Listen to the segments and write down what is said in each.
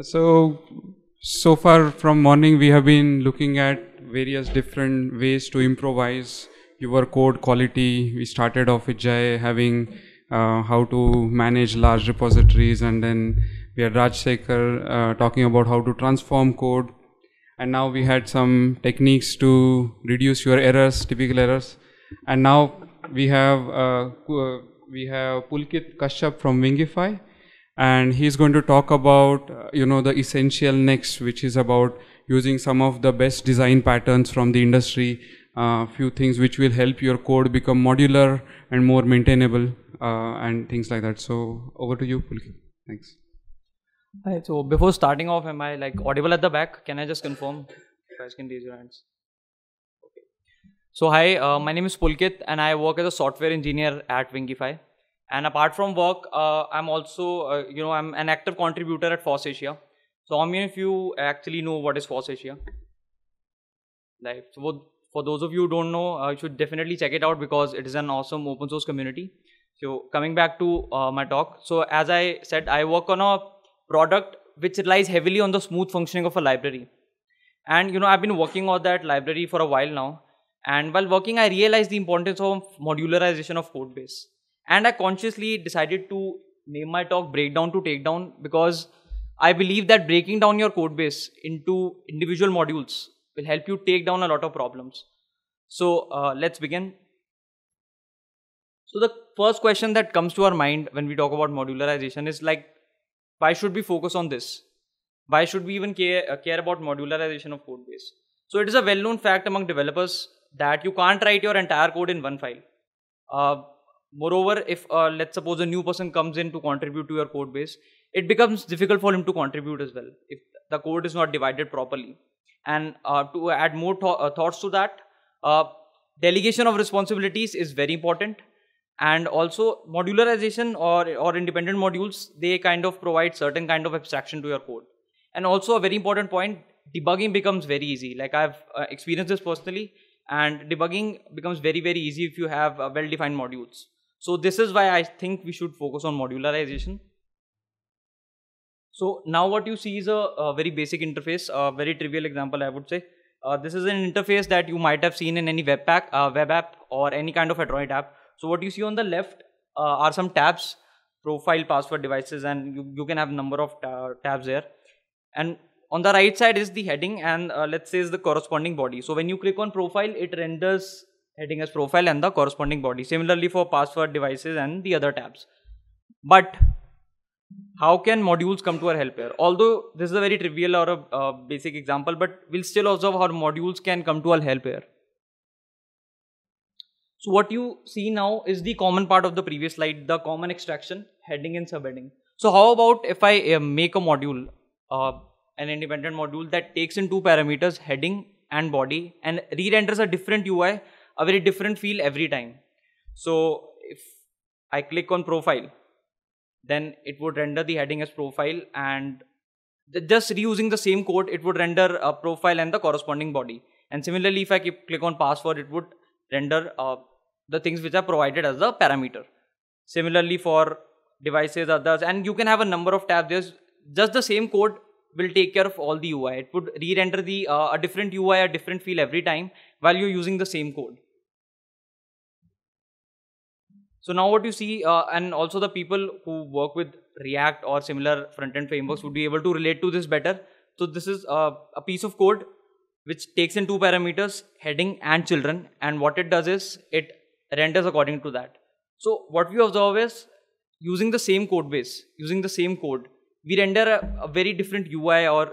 So, so far from morning we have been looking at various different ways to improvise your code quality. We started off with Jai having uh, how to manage large repositories and then we had Raj Sekhar uh, talking about how to transform code and now we had some techniques to reduce your errors, typical errors and now we have uh, we have Pulkit Kashyap from Wingify and he's going to talk about uh, you know the essential next which is about using some of the best design patterns from the industry uh, few things which will help your code become modular and more maintainable uh, and things like that so over to you Pulki. thanks Hi. so before starting off am i like audible at the back can i just confirm you guys can raise your hands okay. so hi, uh, my name is Pulkit and I work as a software engineer at Wingify. And apart from work, uh, I'm also, uh, you know, I'm an active contributor at Force Asia. So I mean, if you actually know what is Force Asia, like so for those of you who don't know, uh, you should definitely check it out because it is an awesome open source community. So coming back to uh, my talk, so as I said, I work on a product which relies heavily on the smooth functioning of a library. And you know, I've been working on that library for a while now. And while working, I realized the importance of modularization of code base. And I consciously decided to name my talk Breakdown to Takedown because I believe that breaking down your code base into individual modules will help you take down a lot of problems. So uh, let's begin. So the first question that comes to our mind when we talk about modularization is like, why should we focus on this? Why should we even care, uh, care about modularization of code base? So it is a well-known fact among developers that you can't write your entire code in one file. Uh, moreover if uh, let's suppose a new person comes in to contribute to your code base it becomes difficult for him to contribute as well if the code is not divided properly and uh, to add more th- uh, thoughts to that uh, delegation of responsibilities is very important and also modularization or or independent modules they kind of provide certain kind of abstraction to your code and also a very important point debugging becomes very easy like i've uh, experienced this personally and debugging becomes very very easy if you have uh, well defined modules so this is why I think we should focus on modularization. So now what you see is a, a very basic interface, a very trivial example I would say. Uh, this is an interface that you might have seen in any web pack, uh, web app or any kind of Android app. So what you see on the left uh, are some tabs, profile, password, devices, and you, you can have number of tabs there. And on the right side is the heading and uh, let's say is the corresponding body. So when you click on profile, it renders heading as profile and the corresponding body similarly for password devices and the other tabs but how can modules come to our help here although this is a very trivial or a uh, basic example but we'll still observe how modules can come to our help here so what you see now is the common part of the previous slide the common extraction heading and subheading so how about if i uh, make a module uh, an independent module that takes in two parameters heading and body and re-renders a different UI a very different feel every time. So if I click on profile, then it would render the heading as profile and just reusing the same code, it would render a profile and the corresponding body. And similarly, if I click on password, it would render uh, the things which are provided as the parameter. Similarly for devices, others, and you can have a number of tabs. There's just the same code will take care of all the UI. It would re-render the uh, a different UI, a different feel every time while you're using the same code. So now what you see, uh, and also the people who work with React or similar front-end frameworks would be able to relate to this better. So this is uh, a piece of code which takes in two parameters, heading and children, and what it does is it renders according to that. So what we observe is using the same code base, using the same code, we render a, a very different UI or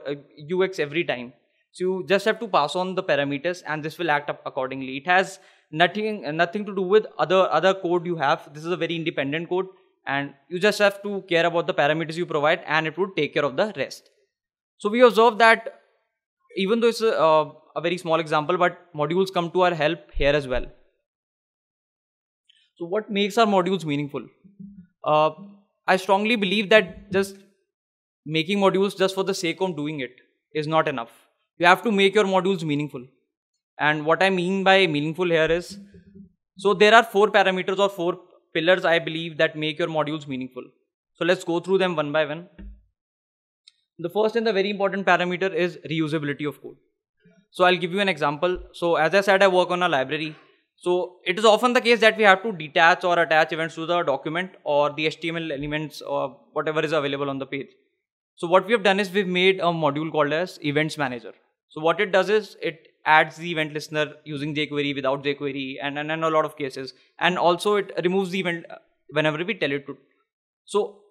UX every time. So you just have to pass on the parameters and this will act up accordingly. It has nothing nothing to do with other other code you have. This is a very independent code and you just have to care about the parameters you provide and it would take care of the rest. So we observe that even though it's a, uh, a very small example, but modules come to our help here as well. So what makes our modules meaningful? Uh, I strongly believe that just making modules just for the sake of doing it is not enough. You have to make your modules meaningful. And what I mean by meaningful here is so there are four parameters or four pillars I believe that make your modules meaningful. So let's go through them one by one. The first and the very important parameter is reusability of code. So I'll give you an example. So as I said, I work on a library. So it is often the case that we have to detach or attach events to the document or the HTML elements or whatever is available on the page. So what we have done is we've made a module called as Events Manager. So what it does is it adds the event listener using jQuery without jQuery and, and, and a lot of cases. And also it removes the event uh, whenever we tell it to. So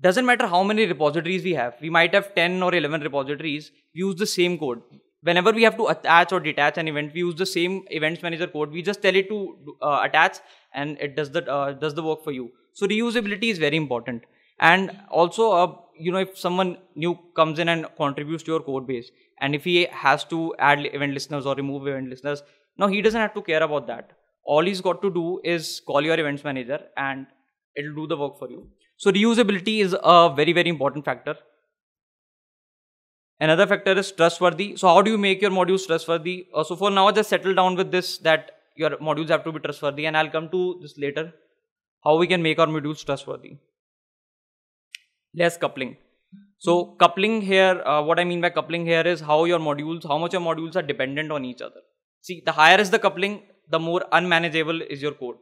doesn't matter how many repositories we have. We might have 10 or 11 repositories. We use the same code. Whenever we have to attach or detach an event, we use the same events manager code. We just tell it to uh, attach and it does the, uh, does the work for you. So reusability is very important and also uh, you know if someone new comes in and contributes to your code base and if he has to add event listeners or remove event listeners now he doesn't have to care about that all he's got to do is call your events manager and it'll do the work for you so reusability is a very very important factor another factor is trustworthy so how do you make your modules trustworthy uh, so for now just settle down with this that your modules have to be trustworthy and i'll come to this later how we can make our modules trustworthy less coupling so hmm. coupling here uh, what i mean by coupling here is how your modules how much your modules are dependent on each other see the higher is the coupling the more unmanageable is your code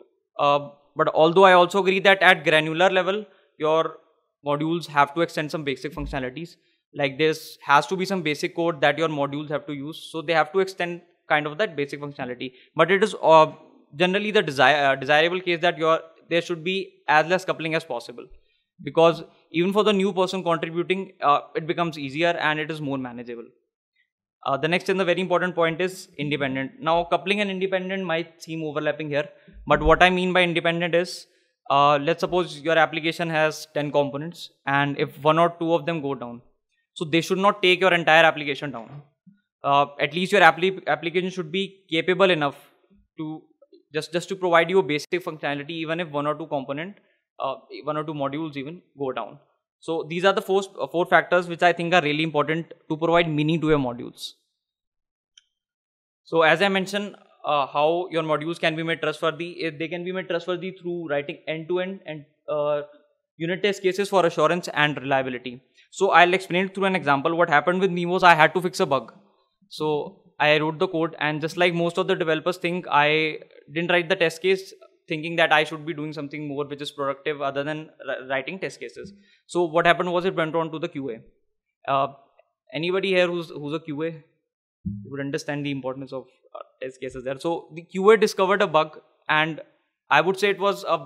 uh, but although i also agree that at granular level your modules have to extend some basic functionalities like this has to be some basic code that your modules have to use so they have to extend kind of that basic functionality but it is uh, generally the desire, uh, desirable case that your there should be as less coupling as possible because even for the new person contributing, uh, it becomes easier and it is more manageable. Uh, the next and the very important point is independent. Now, coupling and independent might seem overlapping here, but what I mean by independent is uh, let's suppose your application has 10 components, and if one or two of them go down, so they should not take your entire application down. Uh, at least your application should be capable enough to just, just to provide you a basic functionality, even if one or two component uh, one or two modules even go down so these are the four uh, four factors which i think are really important to provide meaning to your modules so as i mentioned uh, how your modules can be made trustworthy eh, they can be made trustworthy through writing end to end and uh, unit test cases for assurance and reliability so i'll explain it through an example what happened with me was i had to fix a bug so i wrote the code and just like most of the developers think i didn't write the test case thinking that I should be doing something more which is productive other than writing test cases. So what happened was it went on to the QA. Uh, anybody here who's who's a QA would understand the importance of uh, test cases there. So the QA discovered a bug, and I would say it was a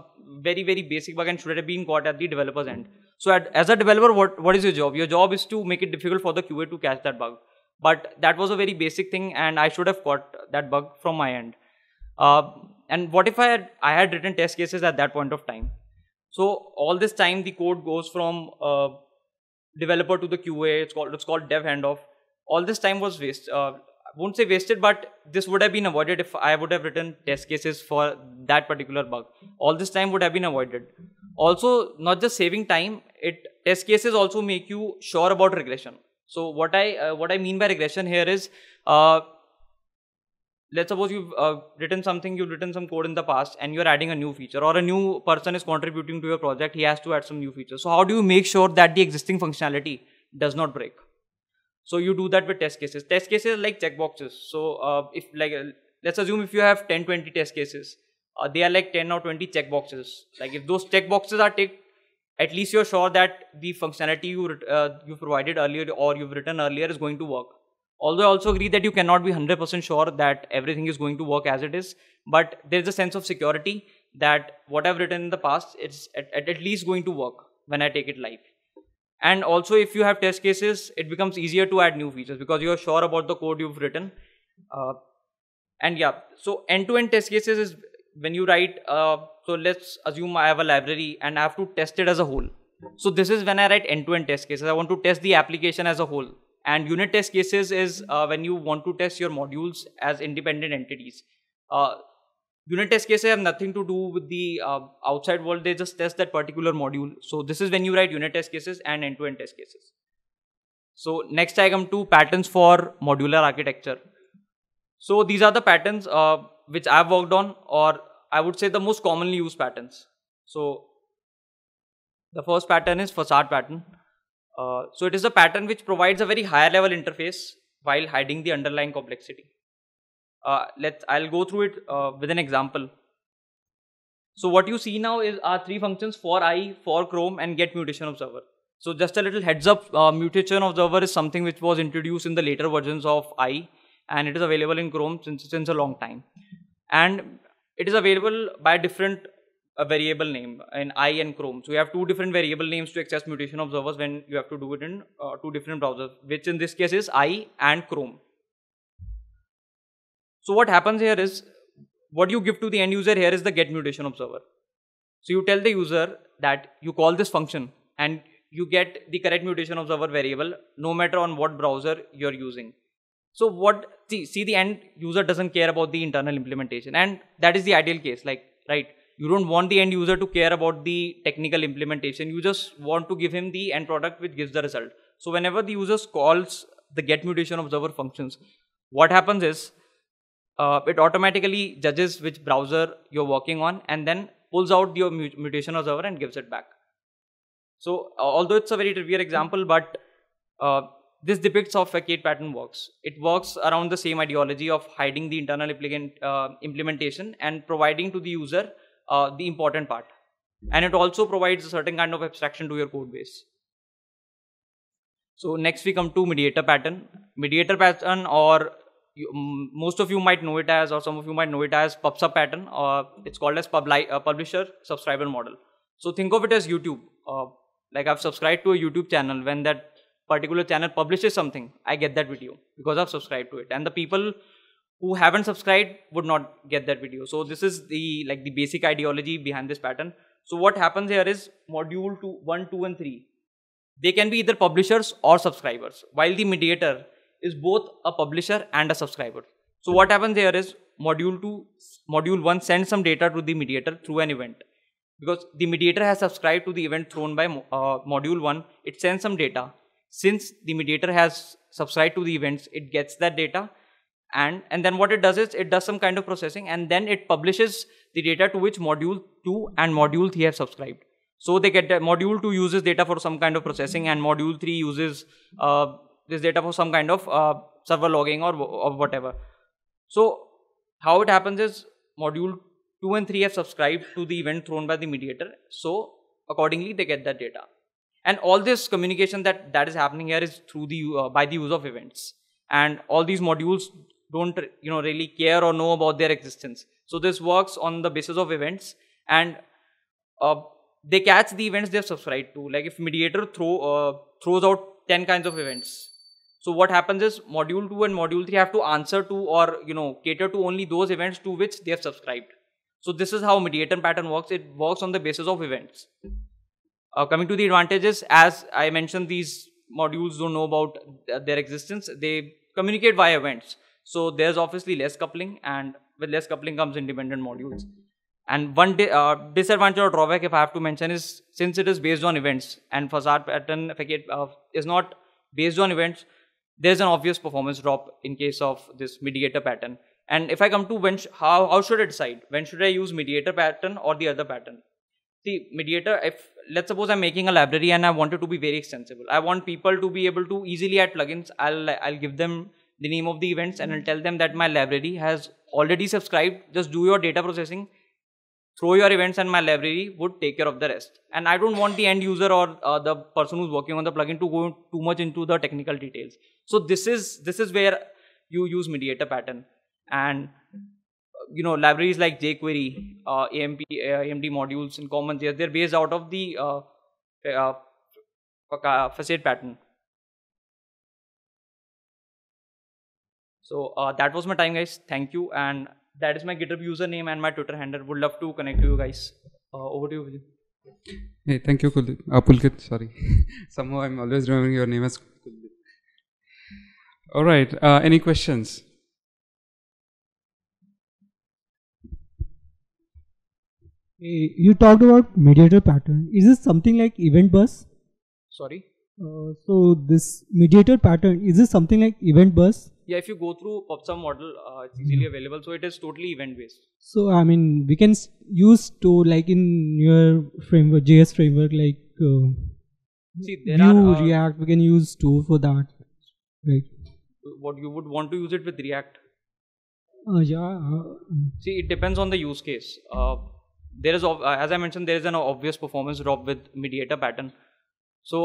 very very basic bug and should have been caught at the developer's end. So at, as a developer, what what is your job? Your job is to make it difficult for the QA to catch that bug. But that was a very basic thing, and I should have caught that bug from my end. Uh, and what if I had, I had written test cases at that point of time? So all this time the code goes from uh, developer to the QA. It's called it's called dev handoff. All this time was waste. Uh, I won't say wasted, but this would have been avoided if I would have written test cases for that particular bug. All this time would have been avoided. Also, not just saving time. It test cases also make you sure about regression. So what I uh, what I mean by regression here is uh, let's suppose you've uh, written something you've written some code in the past and you're adding a new feature or a new person is contributing to your project he has to add some new features so how do you make sure that the existing functionality does not break so you do that with test cases test cases like checkboxes so uh, if like uh, let's assume if you have 10 20 test cases uh, they are like 10 or 20 checkboxes like if those checkboxes are ticked at least you're sure that the functionality you uh, you provided earlier or you've written earlier is going to work although i also agree that you cannot be 100% sure that everything is going to work as it is but there's a sense of security that what i've written in the past it's at, at least going to work when i take it live and also if you have test cases it becomes easier to add new features because you're sure about the code you've written uh, and yeah so end-to-end test cases is when you write uh, so let's assume i have a library and i have to test it as a whole so this is when i write end-to-end test cases i want to test the application as a whole and unit test cases is uh, when you want to test your modules as independent entities. Uh, unit test cases have nothing to do with the uh, outside world. They just test that particular module. So this is when you write unit test cases and end-to-end -end test cases. So next I come to patterns for modular architecture. So these are the patterns uh, which I've worked on or I would say the most commonly used patterns. So the first pattern is facade pattern. Uh, so it is a pattern which provides a very higher level interface while hiding the underlying complexity. Uh, let's, I'll go through it uh, with an example. So what you see now is our three functions for i, for chrome and get mutation observer. So just a little heads up, uh, mutation observer is something which was introduced in the later versions of i and it is available in chrome since, since a long time. And it is available by different a variable name in I and Chrome. So you have two different variable names to access mutation observers when you have to do it in uh, two different browsers, which in this case is I and Chrome. So what happens here is, what you give to the end user here is the get mutation observer. So you tell the user that you call this function and you get the correct mutation observer variable no matter on what browser you're using. So what, see, see the end user doesn't care about the internal implementation and that is the ideal case, like, right, you don't want the end user to care about the technical implementation you just want to give him the end product which gives the result so whenever the user calls the get mutation observer functions what happens is uh, it automatically judges which browser you're working on and then pulls out your mutation observer and gives it back so uh, although it's a very trivial example but uh, this depicts how facade pattern works. It works around the same ideology of hiding the internal implement, uh, implementation and providing to the user uh, the important part and it also provides a certain kind of abstraction to your code base so next we come to mediator pattern mediator pattern or you, most of you might know it as or some of you might know it as pubsub pattern or it's called as publi- uh, publisher subscriber model so think of it as youtube uh, like i've subscribed to a youtube channel when that particular channel publishes something i get that video because i've subscribed to it and the people who haven't subscribed would not get that video. So this is the like the basic ideology behind this pattern. So what happens here is module two, 1, 2 and 3, they can be either publishers or subscribers while the mediator is both a publisher and a subscriber. So what happens here is module 2, module 1 sends some data to the mediator through an event because the mediator has subscribed to the event thrown by uh, module 1, it sends some data. Since the mediator has subscribed to the events, it gets that data and and then what it does is it does some kind of processing and then it publishes the data to which module 2 and module 3 have subscribed so they get that module 2 uses data for some kind of processing and module 3 uses uh, this data for some kind of uh, server logging or, or whatever so how it happens is module 2 and 3 have subscribed to the event thrown by the mediator so accordingly they get that data and all this communication that that is happening here is through the uh, by the use of events and all these modules don't you know really care or know about their existence so this works on the basis of events and uh, they catch the events they've subscribed to like if mediator throw uh, throws out 10 kinds of events so what happens is module 2 and module 3 have to answer to or you know cater to only those events to which they have subscribed so this is how mediator pattern works it works on the basis of events uh, coming to the advantages as i mentioned these modules don't know about their existence they communicate via events so there's obviously less coupling, and with less coupling comes independent modules. And one di uh, disadvantage or drawback, if I have to mention, is since it is based on events and facade pattern uh, is not based on events, there's an obvious performance drop in case of this mediator pattern. And if I come to when how, how should I decide? When should I use mediator pattern or the other pattern? See, mediator, if let's suppose I'm making a library and I want it to be very extensible. I want people to be able to easily add plugins. I'll I'll give them the name of the events and I'll tell them that my library has already subscribed. Just do your data processing, throw your events and my library would take care of the rest. And I don't want the end user or uh, the person who's working on the plugin to go too much into the technical details. So this is, this is where you use mediator pattern. And you know libraries like jQuery, uh, AMP, AMD modules, in common. They're, they're based out of the uh, uh, uh facade pattern. So uh, that was my time, guys. Thank you. And that is my GitHub username and my Twitter handle. Would love to connect to you guys. Uh, over to you, Vijay. Hey, thank you, Kuldeep. Uh, Pulkit, sorry. Somehow I'm always remembering your name as Kuldeep. All right. Uh, any questions? You talked about mediator pattern. Is this something like event bus? Sorry. Uh, so this mediator pattern is this something like event bus? yeah if you go through PubSub model uh, it's easily mm-hmm. available so it is totally event based so i mean we can use to like in your framework js framework like uh, see there Vue, are, uh, react we can use to for that right what you would want to use it with react uh, yeah uh, mm. see it depends on the use case uh, there is as i mentioned there is an obvious performance drop with mediator pattern so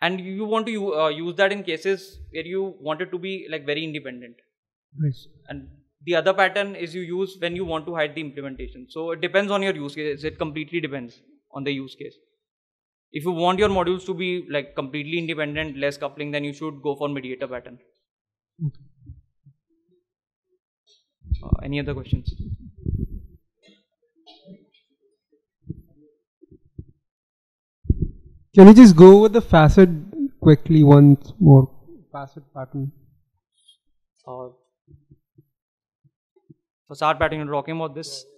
and you want to uh, use that in cases where you want it to be like very independent nice. and the other pattern is you use when you want to hide the implementation so it depends on your use case it completely depends on the use case if you want your modules to be like completely independent less coupling then you should go for mediator pattern okay. uh, any other questions Can you just go over the facet quickly once more? Facet pattern. Uh, facade pattern, you're talking about this? Yeah.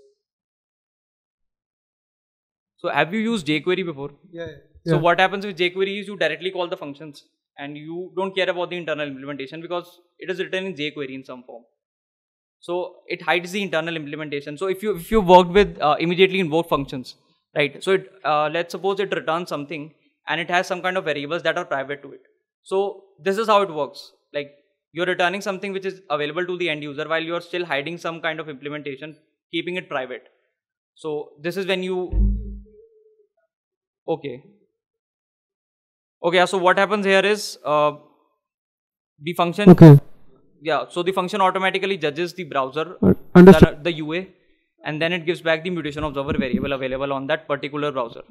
So have you used jQuery before? Yeah. yeah. So what happens with jQuery is you directly call the functions and you don't care about the internal implementation because it is written in jQuery in some form. So it hides the internal implementation. So if you if you worked with uh, immediately invoke functions, right? So it uh, let's suppose it returns something and it has some kind of variables that are private to it. So this is how it works. Like you're returning something which is available to the end user while you're still hiding some kind of implementation, keeping it private. So this is when you, okay. Okay, so what happens here is uh, the function, okay. yeah, so the function automatically judges the browser, the, the UA, and then it gives back the mutation observer variable available on that particular browser.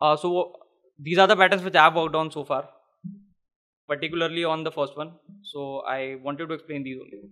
Uh, so these are the patterns which I've worked on so far, particularly on the first one. So I wanted to explain these only.